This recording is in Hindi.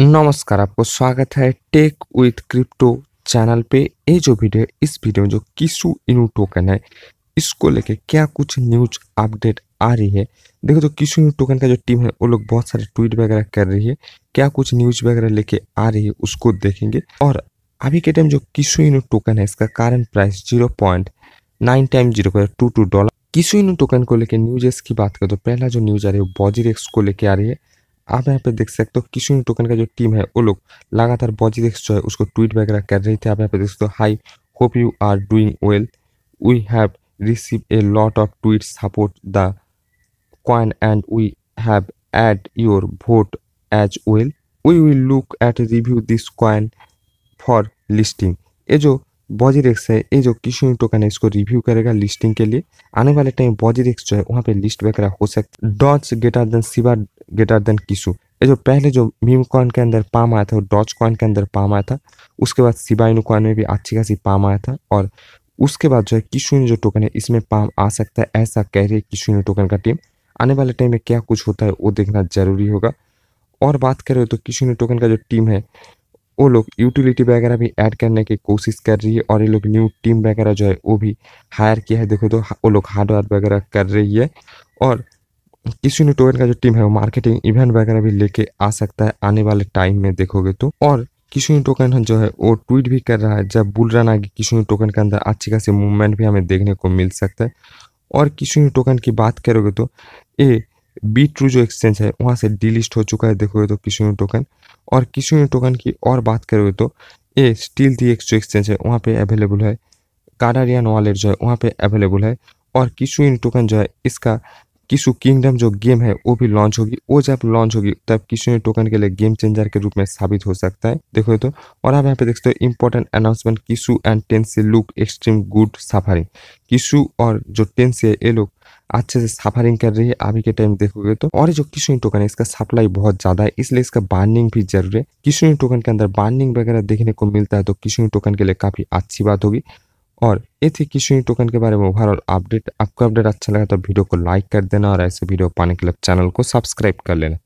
नमस्कार आपको स्वागत है टेक विथ क्रिप्टो चैनल पे ये जो वीडियो इस वीडियो में जो किसू इनू टोकन है इसको लेके क्या कुछ न्यूज अपडेट आ रही है देखो तो किसू इनू टोकन का जो टीम है वो लोग बहुत सारे ट्वीट वगैरह कर रही है क्या कुछ न्यूज वगैरह लेके आ रही है उसको देखेंगे और अभी के टाइम जो किसू इनू टोकन है इसका कारण price zero point nine time zero two two dollar Kishu Inu token को लेकर न्यूजेस की बात करें तो पहला जो न्यूज आ रही है वो बॉजी रेक्स को लेकर आ रही है आप यहाँ पे देख सकते हो किशुन टोकन का जो टीम है वो लोग लगातार देख जो है उसको ट्वीट वगैरह कर रही थी आप यहाँ पे देख सकते हो hi hope you are doing well we have receive a lot of tweet support the coin and we have add your vote as well we will look at review this coin for listing ये जो बॉजीरेक्स है ये जो किशन टोकन है इसको रिव्यू करेगा लिस्टिंग के लिए आने वाले टाइम बॉजीरेक्स जो है वहाँ पे लिस्ट वगैरह हो सकता है डॉच गेटर देन सिवा गेटर देन किशू ये जो पहले जो मीम कॉन के अंदर पाम आया था और डॉच कॉन के अंदर पाम आया था उसके बाद सिबाइन कॉन में भी अच्छी खासी पाम आया था और उसके बाद जो है किशुन जो टोकन है इसमें पाम आ सकता है ऐसा कह रही है किशुन टोकन का टीम आने वाले टाइम में क्या कुछ होता है वो देखना जरूरी होगा और बात करें तो किशुन टोकन का जो टीम है वो लोग यूटिलिटी वगैरह भी ऐड करने की कोशिश कर रही है और ये लोग न्यू टीम वगैरह जो है वो भी हायर किया है देखो तो वो लोग हार्डवेयर वगैरह कर रही है और किसी ने टोकन का जो टीम है वो मार्केटिंग इवेंट वगैरह भी लेके आ सकता है आने वाले टाइम में देखोगे तो और किसी टोकन जो है वो ट्वीट भी कर रहा है जब बुल रन आगे किसी टोकन के अंदर अच्छी खासी मूवमेंट भी हमें देखने को मिल सकता है और किसी टोकन की बात करोगे तो ये बी ट्रू जो एक्सचेंज है वहाँ से डिलिस्ट हो चुका है देखोगे तो किशोर टोकन और किशोर टोकन की और बात करोगे तो ये स्टील दी एक्स जो एक्सचेंज है वहाँ पे अवेलेबल है काडारियन वॉलेट जो है वहाँ पे अवेलेबल है और किशोर टोकन जो है इसका किशु किंगडम जो गेम है वो भी लॉन्च होगी वो जब लॉन्च होगी तब किसू ने टोकन के लिए गेम चेंजर के रूप में साबित हो सकता है देखो तो और आप यहाँ पे देखते हो important announcement Kishu and ten से look extreme good suffering Kishu और जो टेन से ये लोग अच्छे से सफरिंग कर रही है अभी के टाइम देखोगे तो और जो किशुनी टोकन है इसका सप्लाई बहुत ज्यादा है इसलिए इसका बार्निंग भी जरूरी है किशोनी टोकन के अंदर बार्निंग वगैरह देखने को मिलता है तो किशुनी टोकन के लिए काफी अच्छी बात होगी और ये थी किशोरी टोकन के बारे में ओवरऑल अपडेट आपको अपडेट अच्छा लगा तो वीडियो को लाइक कर देना और ऐसे वीडियो पाने के लिए चैनल को सब्सक्राइब कर लेना